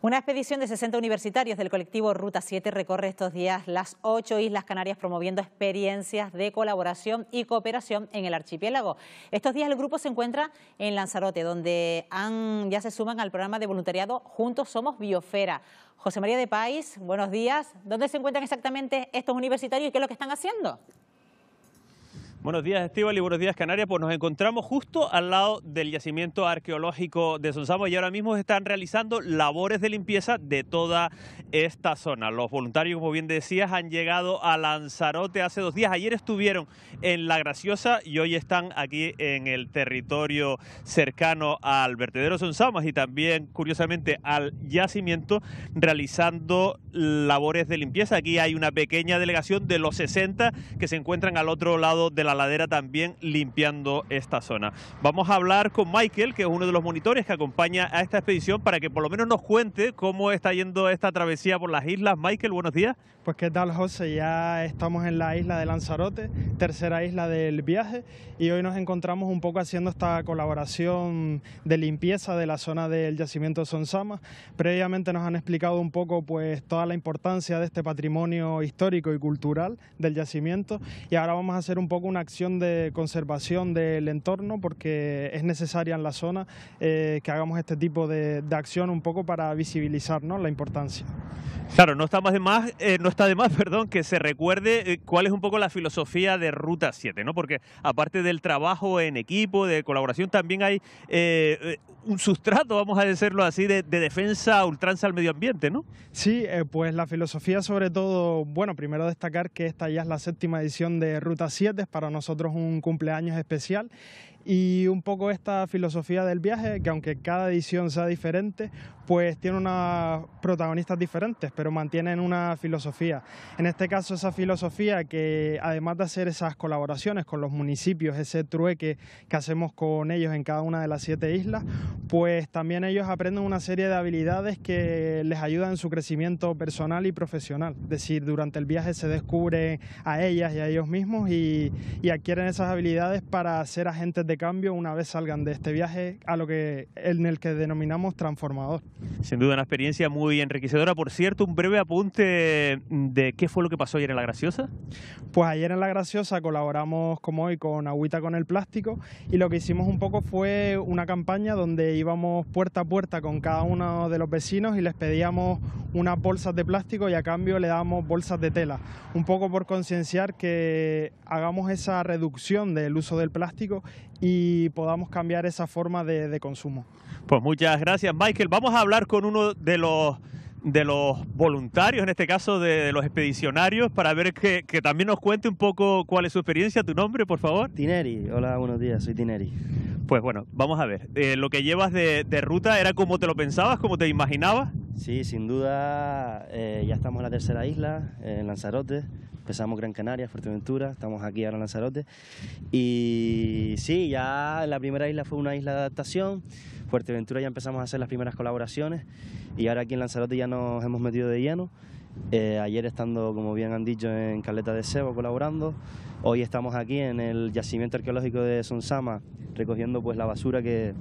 Una expedición de 60 universitarios del colectivo Ruta 7 recorre estos días las ocho Islas Canarias promoviendo experiencias de colaboración y cooperación en el archipiélago. Estos días el grupo se encuentra en Lanzarote, donde ya se suman al programa de voluntariado Juntos Somos Biofera. José María de País, buenos días. ¿Dónde se encuentran exactamente estos universitarios y qué es lo que están haciendo? Buenos días, Estival, y buenos días, Canarias. Pues nos encontramos justo al lado del yacimiento arqueológico de Sonsamos y ahora mismo están realizando labores de limpieza de toda esta zona. Los voluntarios, como bien decías, han llegado a Lanzarote hace dos días. Ayer estuvieron en La Graciosa y hoy están aquí en el territorio cercano al vertedero Sonsamas y también, curiosamente, al yacimiento realizando labores de limpieza. Aquí hay una pequeña delegación de los 60 que se encuentran al otro lado de la la ladera también limpiando esta zona. Vamos a hablar con Michael, que es uno de los monitores que acompaña a esta expedición, para que por lo menos nos cuente cómo está yendo esta travesía por las islas. Michael, buenos días. Pues qué tal, José. Ya estamos en la isla de Lanzarote, tercera isla del viaje, y hoy nos encontramos un poco haciendo esta colaboración de limpieza de la zona del yacimiento Sonsama. Previamente nos han explicado un poco pues toda la importancia de este patrimonio histórico y cultural del yacimiento, y ahora vamos a hacer un poco una acción de conservación del entorno porque es necesaria en la zona eh, que hagamos este tipo de, acción un poco para visibilizar la importancia. Claro, no está más de más, eh, no está de más, perdón, que se recuerde eh, cuál es un poco la filosofía de Ruta 7, ¿no? Porque aparte del trabajo en equipo, de colaboración, también hay un sustrato, vamos a decirlo así, de, defensa a ultranza al medio ambiente, ¿no? Sí, eh, pues la filosofía sobre todo, bueno, primero destacar que esta ya es la séptima edición de Ruta 7, es para nosotros un cumpleaños especial y un poco esta filosofía del viaje, que aunque cada edición sea diferente, pues tiene unas protagonistas diferentes, pero mantienen una filosofía. En este caso, esa filosofía que además de hacer esas colaboraciones con los municipios, ese trueque que hacemos con ellos en cada una de las siete islas, pues también ellos aprenden una serie de habilidades que les ayudan en su crecimiento personal y profesional. Es decir, durante el viaje se descubren a ellas y a ellos mismos y, adquieren esas habilidades para ser agentes de cambio una vez salgan de este viaje a lo que en el que denominamos transformador. Sin duda una experiencia muy enriquecedora. Por cierto, un breve apunte de qué fue lo que pasó ayer en La Graciosa. Pues ayer en La Graciosa colaboramos como hoy con Agüita con el Plástico y lo que hicimos un poco fue una campaña donde íbamos puerta a puerta con cada uno de los vecinos y les pedíamos unas bolsas de plástico y a cambio le dábamos bolsas de tela, un poco por concienciar que hagamos esa reducción del uso del plástico y podamos cambiar esa forma de, de consumo. Pues muchas gracias Michael. Vamos a hablar con uno de los de los voluntarios, en este caso de, los expedicionarios, para ver que, también nos cuente un poco cuál es su experiencia, tu nombre, por favor. Tineri, hola, buenos días, soy Tineri. Pues bueno, vamos a ver, eh, lo que llevas de, ruta era como te lo pensabas, como te imaginabas. Sí, sin duda, eh, ya estamos en la tercera isla, en Lanzarote, empezamos Gran Canaria, Fuerteventura, estamos aquí ahora en Lanzarote. Y sí, ya la primera isla fue una isla de adaptación. Fuerteventura ya empezamos a hacer las primeras colaboraciones y ahora aquí en Lanzarote ya nos hemos metido de lleno. Eh, ayer estando, como bien han dicho, en Caleta de Sebo colaborando. Hoy estamos aquí en el yacimiento arqueológico de Sonsama recogiendo pues la basura que,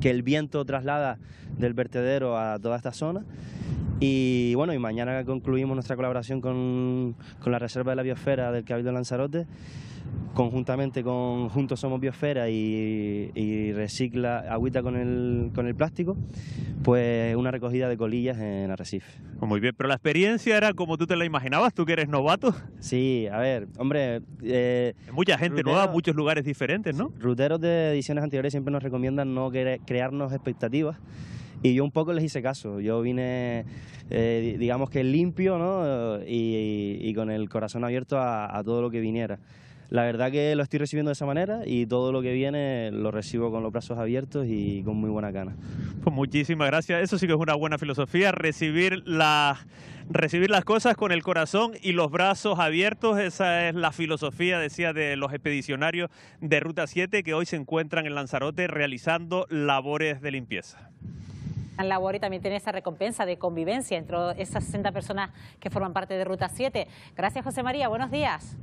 que el viento traslada del vertedero a toda esta zona y bueno, y mañana concluimos nuestra colaboración con, con la Reserva de la Biosfera del Cabildo Lanzarote, conjuntamente con Juntos Somos Biosfera y, Recicla Agüita con el, con el plástico, pues una recogida de colillas en Arrecife. Pues muy bien, pero la experiencia era como tú te la imaginabas, tú que eres novato. Sí, a ver, hombre... Eh, mucha gente nueva, muchos lugares diferentes, ¿no? Ruteros de ediciones anteriores siempre nos recomiendan no crearnos expectativas y yo un poco les hice caso, yo vine, eh, digamos que limpio, ¿no? Y, con el corazón abierto a, a todo lo que viniera. La verdad que lo estoy recibiendo de esa manera y todo lo que viene lo recibo con los brazos abiertos y con muy buena gana. Pues muchísimas gracias. Eso sí que es una buena filosofía, recibir recibir las cosas con el corazón y los brazos abiertos. Esa es la filosofía, decía, de los expedicionarios de Ruta 7 que hoy se encuentran en Lanzarote realizando labores de limpieza labor y también tiene esa recompensa de convivencia entre esas 60 personas que forman parte de Ruta 7. Gracias, José María. Buenos días.